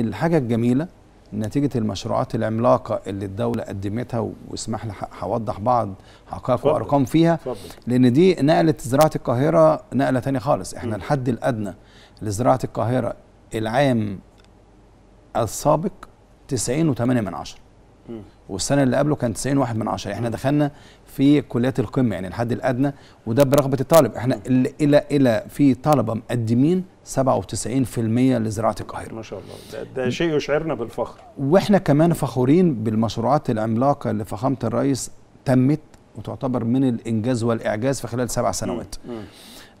الحاجة الجميلة نتيجة المشروعات العملاقة اللي الدولة قدمتها واسمح لي هوضح بعض حقائق وأرقام فيها فضل. لأن دي نقلت زراعة القاهرة نقلة تانية خالص احنا م. الحد الأدنى لزراعة القاهرة العام السابق 90.8 من عشرة والسنه اللي قبله كان 90 واحد من عشرة احنا دخلنا في كليات القمه يعني الحد الادنى وده برغبه الطالب احنا الى الى في طلبه مقدمين 97% لزراعه القاهره ما شاء الله ده, ده شيء يشعرنا بالفخر واحنا كمان فخورين بالمشروعات العملاقه اللي فخامه الرئيس تمت وتعتبر من الانجاز والاعجاز في خلال سبع سنوات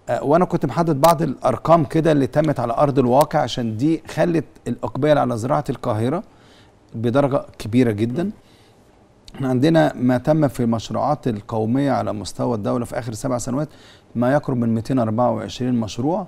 آه، وانا كنت محدد بعض الارقام كده اللي تمت على ارض الواقع عشان دي خلت الاقبال على زراعه القاهره بدرجه كبيره جدا احنا عندنا ما تم في المشروعات القومية على مستوى الدولة في آخر سبع سنوات ما يقرب من 224 مشروع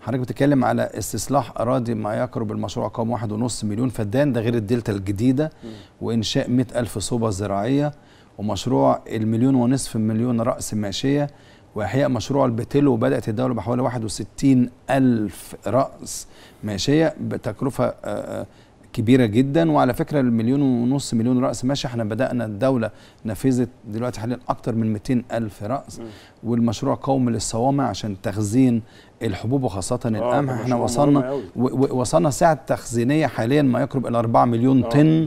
حضرتك بتتكلم على استصلاح أراضي ما يقرب المشروع قوم واحد ونص مليون فدان ده غير الدلتا الجديدة وإنشاء مئة ألف صوبة زراعية ومشروع المليون ونصف مليون رأس ماشية وإحياء مشروع البتل وبدأت الدولة بحوالي وستين ألف رأس ماشية بتكلفة آه، آه، كبيره جدا وعلى فكره المليون ونص مليون راس ماشي احنا بدانا الدوله نفذت دلوقتي حاليا اكتر من 200 الف راس والمشروع قوم للصوامع عشان تخزين الحبوب وخاصه آه، القمح احنا وصلنا وصلنا سعه تخزينيه حاليا ما يقرب الى 4 مليون آه، طن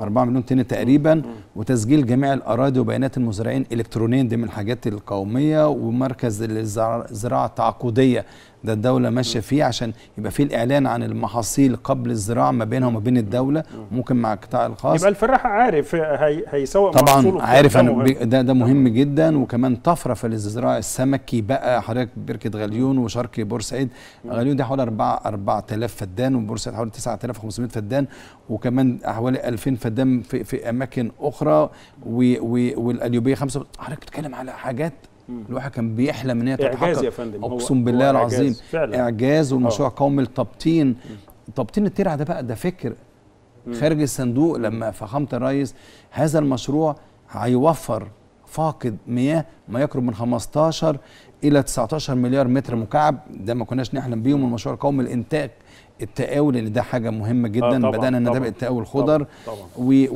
4 آه. مليون طن تقريبا مم. وتسجيل جميع الاراضي وبيانات المزارعين الكترونيا دي من الحاجات القوميه ومركز الزراعه التعاقديه ده الدولة ماشية فيه عشان يبقى فيه الإعلان عن المحاصيل قبل الزراعة ما بينها وما بين الدولة ممكن مع القطاع الخاص يبقى الفراح عارف هيسوق محصوله طبعا عارف ده ده مهم جدا وكمان طفرة في الزراعي السمكي بقى حضرتك بركه غليون وشرق بورسعيد غليون دي حوالي 4 4000 فدان وبورسعيد حوالي 9500 فدان وكمان حوالي 2000 فدان في, في اماكن اخرى والاليوبيه خمسه حضرتك بتتكلم على حاجات الواحد كان بيحلم ان هي تتحقق اعجاز يا فندم اقسم بالله العظيم فعلا. اعجاز والمشروع قومي آه. لتبطين تبطين الترعه ده بقى ده فكر خارج الصندوق لما فخامه الرئيس هذا المشروع هيوفر فاقد مياه ما يقرب من 15 الى 19 مليار متر مكعب ده ما كناش نحلم بيهم المشروع القومي لانتاج التقاول اللي ده حاجه مهمه جدا آه طبعًا بدانا ندابق التقاول خضر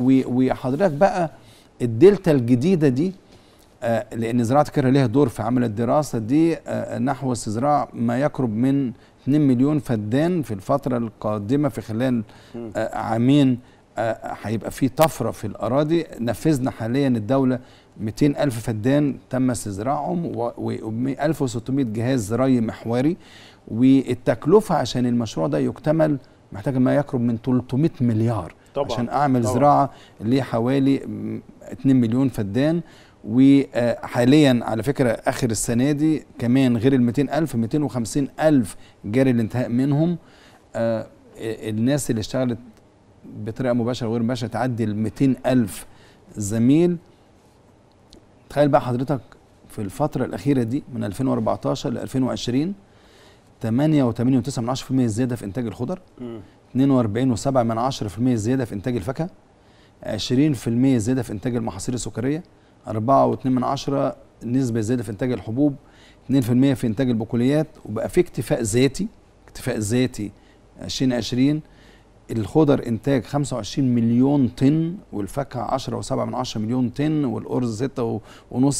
وحضرتك بقى الدلتا الجديده دي آه لان زراعه كره ليها دور في عمل الدراسه دي آه نحو استزراع ما يقرب من 2 مليون فدان في الفتره القادمه في خلال آه عامين آه، هيبقى في طفره في الاراضي نفذنا حاليا الدوله 200 ألف فدان تم استزراعهم و 1600 جهاز ري محوري والتكلفة عشان المشروع ده يكتمل محتاج ما يقرب من 300 مليار طبعا عشان أعمل طبعا زراعة اللي حوالي 2 مليون فدان وحاليا آه، على فكرة آخر السنة دي كمان غير ال 200 ألف 250 ألف جاري الانتهاء منهم آه، الناس اللي اشتغلت بطريقه مباشره وغير مباشره تعدي ال 200000 زميل تخيل بقى حضرتك في الفتره الاخيره دي من 2014 ل 2020 8.8 زياده في انتاج الخضر 42.7 زياده في انتاج الفاكهه 20% زياده في انتاج المحاصيل السكريه 4.2 نسبه زياده في انتاج الحبوب 2% في انتاج البقوليات وبقى في اكتفاء ذاتي اكتفاء ذاتي 2020 الخضر انتاج 25 مليون طن والفاكهه 10.7 من 10 مليون طن والارز 6.5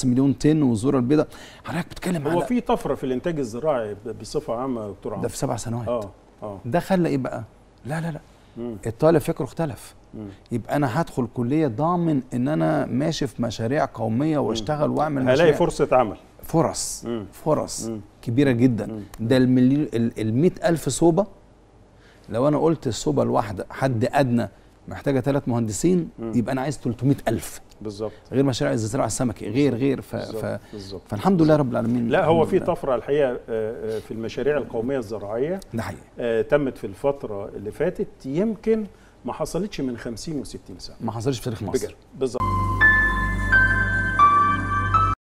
مليون طن والذره البيضاء حضرتك بتتكلم على هو في طفره في الانتاج الزراعي بصفه عامه يا دكتور عمرو ده في سبع سنوات اه اه ده خلى ايه بقى؟ لا لا لا مم. الطالب فكره اختلف مم. يبقى انا هدخل كليه ضامن ان انا ماشي في مشاريع قوميه واشتغل واعمل مشاريع هلاقي فرصه عمل فرص مم. فرص مم. كبيره جدا مم. ده ال 100000 صوبه لو انا قلت الصوبه الواحده حد ادنى محتاجه ثلاث مهندسين م. يبقى انا عايز 300000 بالظبط غير مشاريع الزراعه السمكي غير غير ف... بالزبط. ف... بالزبط. فالحمد لله رب العالمين لا هو في طفره الحقيقه آه، آه، في المشاريع القوميه الزراعيه ده حقيقي آه، تمت في الفتره اللي فاتت يمكن ما حصلتش من 50 و60 سنه ما حصلتش في تاريخ مصر بالظبط